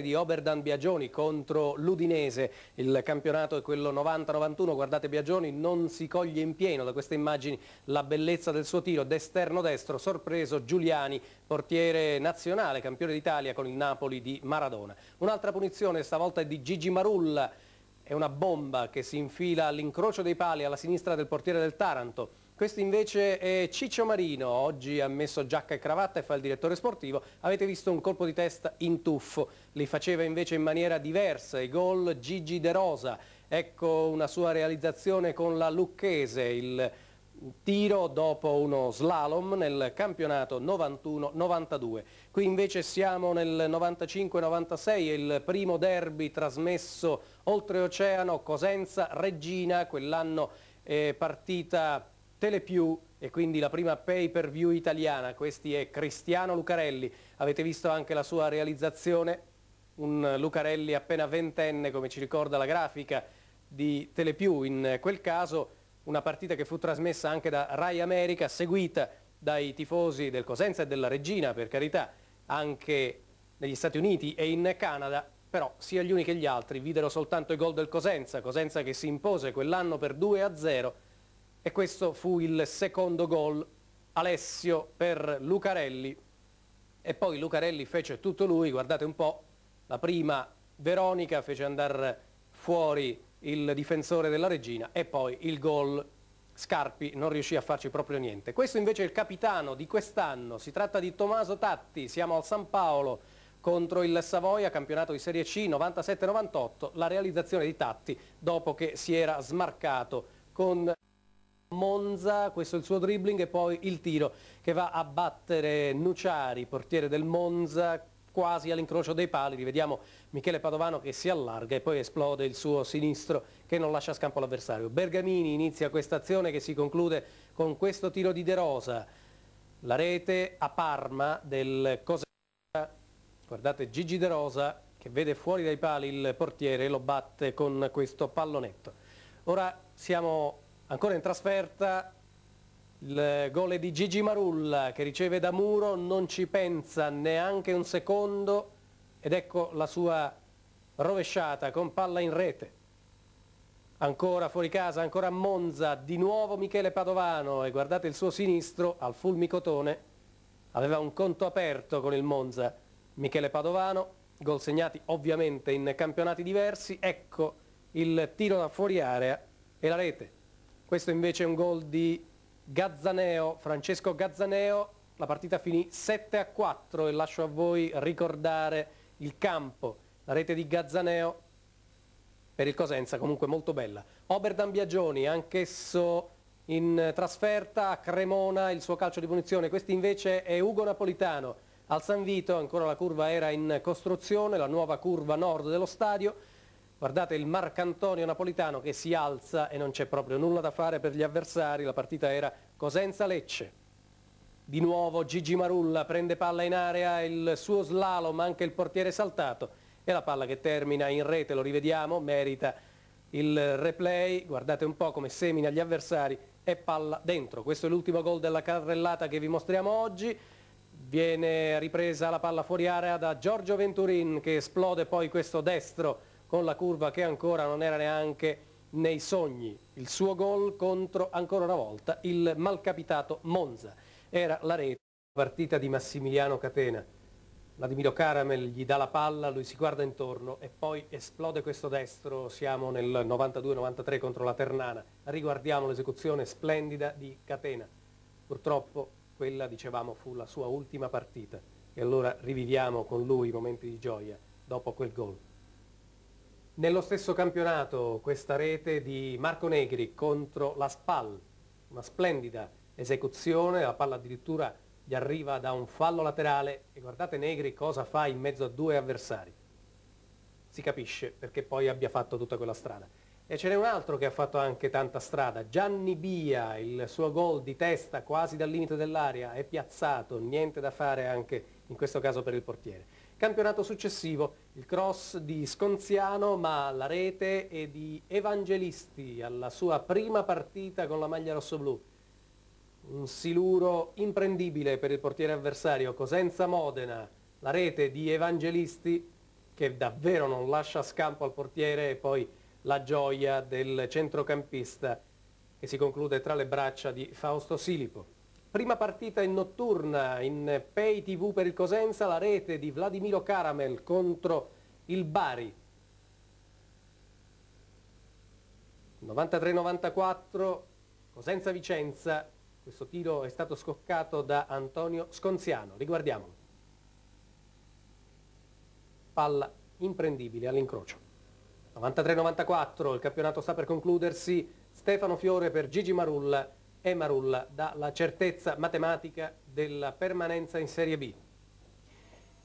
di Oberdan Biagioni contro l'Udinese, il campionato è quello 90-91, guardate Biagioni non si coglie in pieno da queste immagini la bellezza del suo tiro d'esterno destro, sorpreso Giuliani, portiere nazionale, campione d'Italia con il Napoli di Maradona. Un'altra punizione stavolta è di Gigi Marulla, è una bomba che si infila all'incrocio dei pali alla sinistra del portiere del Taranto, questo invece è Ciccio Marino, oggi ha messo giacca e cravatta e fa il direttore sportivo. Avete visto un colpo di testa in tuffo, li faceva invece in maniera diversa i gol Gigi De Rosa. Ecco una sua realizzazione con la Lucchese, il tiro dopo uno slalom nel campionato 91-92. Qui invece siamo nel 95-96, il primo derby trasmesso oltreoceano Cosenza-Regina, quell'anno è partita Telepiù e quindi la prima pay per view italiana, questi è Cristiano Lucarelli, avete visto anche la sua realizzazione, un Lucarelli appena ventenne come ci ricorda la grafica di Telepiù, in quel caso una partita che fu trasmessa anche da Rai America, seguita dai tifosi del Cosenza e della Regina per carità, anche negli Stati Uniti e in Canada, però sia gli uni che gli altri videro soltanto i gol del Cosenza, Cosenza che si impose quell'anno per 2 a 0 e questo fu il secondo gol Alessio per Lucarelli. E poi Lucarelli fece tutto lui, guardate un po', la prima Veronica fece andare fuori il difensore della regina e poi il gol Scarpi non riuscì a farci proprio niente. Questo invece è il capitano di quest'anno, si tratta di Tommaso Tatti, siamo al San Paolo contro il Savoia, campionato di Serie C 97-98, la realizzazione di Tatti dopo che si era smarcato con... Monza, questo è il suo dribbling e poi il tiro che va a battere Nuciari, portiere del Monza, quasi all'incrocio dei pali, rivediamo Michele Padovano che si allarga e poi esplode il suo sinistro che non lascia scampo l'avversario. Bergamini inizia questa azione che si conclude con questo tiro di De Rosa, la rete a Parma del Cosella, guardate Gigi De Rosa che vede fuori dai pali il portiere e lo batte con questo pallonetto. Ora siamo Ancora in trasferta il gol di Gigi Marulla che riceve da Muro, non ci pensa neanche un secondo ed ecco la sua rovesciata con palla in rete. Ancora fuori casa, ancora a Monza, di nuovo Michele Padovano e guardate il suo sinistro al fulmicotone, aveva un conto aperto con il Monza. Michele Padovano, gol segnati ovviamente in campionati diversi, ecco il tiro da fuori area e la rete. Questo invece è un gol di Gazzaneo, Francesco Gazzaneo. La partita finì 7 a 4 e lascio a voi ricordare il campo, la rete di Gazzaneo per il Cosenza comunque molto bella. Oberdan Biagioni, anch'esso in trasferta a Cremona, il suo calcio di punizione. Questo invece è Ugo Napolitano. Al San Vito ancora la curva era in costruzione, la nuova curva nord dello stadio. Guardate il Marcantonio napolitano che si alza e non c'è proprio nulla da fare per gli avversari, la partita era Cosenza-Lecce. Di nuovo Gigi Marulla prende palla in area, il suo slalom, anche il portiere saltato e la palla che termina in rete, lo rivediamo, merita il replay, guardate un po' come semina gli avversari e palla dentro. Questo è l'ultimo gol della carrellata che vi mostriamo oggi. Viene ripresa la palla fuori area da Giorgio Venturin che esplode poi questo destro con la curva che ancora non era neanche nei sogni. Il suo gol contro, ancora una volta, il malcapitato Monza. Era la rete, partita di Massimiliano Catena. Vladimiro Caramel gli dà la palla, lui si guarda intorno e poi esplode questo destro, siamo nel 92-93 contro la Ternana, riguardiamo l'esecuzione splendida di Catena. Purtroppo quella, dicevamo, fu la sua ultima partita e allora riviviamo con lui i momenti di gioia dopo quel gol. Nello stesso campionato questa rete di Marco Negri contro la Spal, una splendida esecuzione, la palla addirittura gli arriva da un fallo laterale e guardate Negri cosa fa in mezzo a due avversari. Si capisce perché poi abbia fatto tutta quella strada. E ce n'è un altro che ha fatto anche tanta strada, Gianni Bia, il suo gol di testa quasi dal limite dell'aria, è piazzato, niente da fare anche in questo caso per il portiere. Campionato successivo il cross di Sconziano ma la rete è di Evangelisti alla sua prima partita con la maglia rossoblù. Un siluro imprendibile per il portiere avversario Cosenza-Modena, la rete di Evangelisti che davvero non lascia scampo al portiere e poi la gioia del centrocampista che si conclude tra le braccia di Fausto Silipo. Prima partita in notturna in Pay TV per il Cosenza, la rete di Vladimiro Caramel contro il Bari. 93-94, Cosenza-Vicenza, questo tiro è stato scoccato da Antonio Sconziano, riguardiamolo. Palla imprendibile all'incrocio. 93-94, il campionato sta per concludersi, Stefano Fiore per Gigi Marulla, e Marulla dà la certezza matematica della permanenza in Serie B.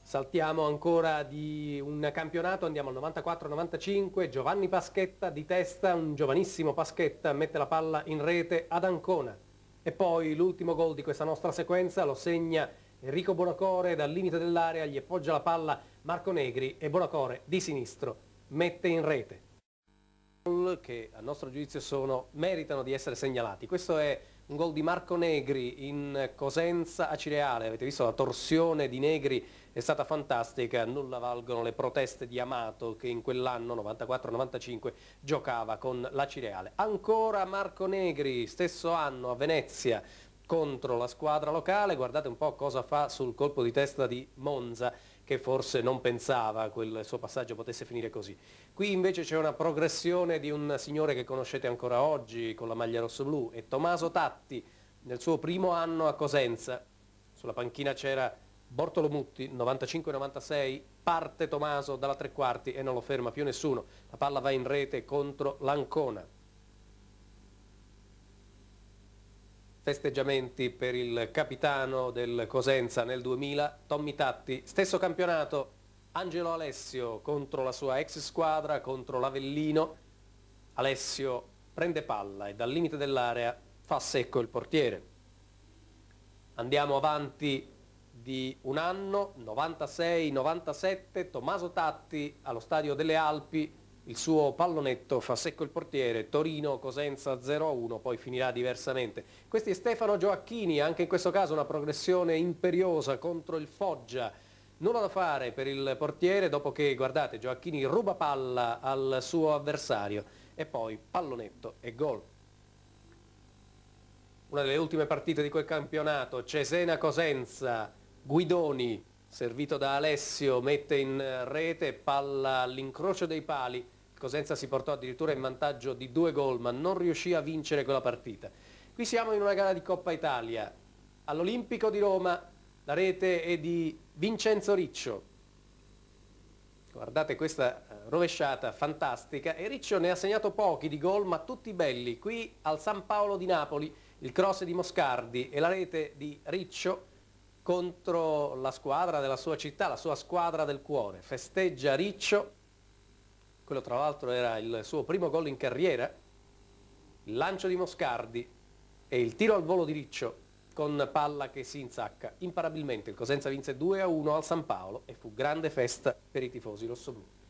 Saltiamo ancora di un campionato, andiamo al 94-95, Giovanni Paschetta di testa, un giovanissimo Paschetta mette la palla in rete ad Ancona e poi l'ultimo gol di questa nostra sequenza lo segna Enrico Bonacore dal limite dell'area, gli appoggia la palla Marco Negri e Bonacore di sinistro mette in rete che a nostro giudizio sono, meritano di essere segnalati. Questo è un gol di Marco Negri in Cosenza a Cireale, avete visto la torsione di Negri è stata fantastica, nulla valgono le proteste di Amato che in quell'anno 94-95 giocava con la Cireale. Ancora Marco Negri, stesso anno a Venezia contro la squadra locale, guardate un po' cosa fa sul colpo di testa di Monza che forse non pensava quel suo passaggio potesse finire così. Qui invece c'è una progressione di un signore che conoscete ancora oggi con la maglia rosso-blu, è Tommaso Tatti, nel suo primo anno a Cosenza. Sulla panchina c'era Bortolo Mutti, 95-96, parte Tommaso dalla tre quarti e non lo ferma più nessuno. La palla va in rete contro l'Ancona. festeggiamenti per il capitano del Cosenza nel 2000, Tommy Tatti, stesso campionato, Angelo Alessio contro la sua ex squadra, contro l'Avellino, Alessio prende palla e dal limite dell'area fa secco il portiere. Andiamo avanti di un anno, 96-97, Tommaso Tatti allo Stadio delle Alpi, il suo pallonetto fa secco il portiere, Torino-Cosenza 0-1, poi finirà diversamente. Questi è Stefano Gioacchini, anche in questo caso una progressione imperiosa contro il Foggia. Nulla da fare per il portiere dopo che, guardate, Gioacchini ruba palla al suo avversario e poi pallonetto e gol. Una delle ultime partite di quel campionato, Cesena-Cosenza, Guidoni servito da Alessio, mette in eh, rete, palla all'incrocio dei pali. Cosenza si portò addirittura in vantaggio di due gol, ma non riuscì a vincere quella partita. Qui siamo in una gara di Coppa Italia. All'Olimpico di Roma la rete è di Vincenzo Riccio. Guardate questa eh, rovesciata fantastica e Riccio ne ha segnato pochi di gol ma tutti belli. Qui al San Paolo di Napoli il cross di Moscardi e la rete di Riccio contro la squadra della sua città, la sua squadra del cuore. Festeggia Riccio, quello tra l'altro era il suo primo gol in carriera, il lancio di Moscardi e il tiro al volo di Riccio con palla che si insacca. Imparabilmente il Cosenza vinse 2-1 al San Paolo e fu grande festa per i tifosi rossoblù.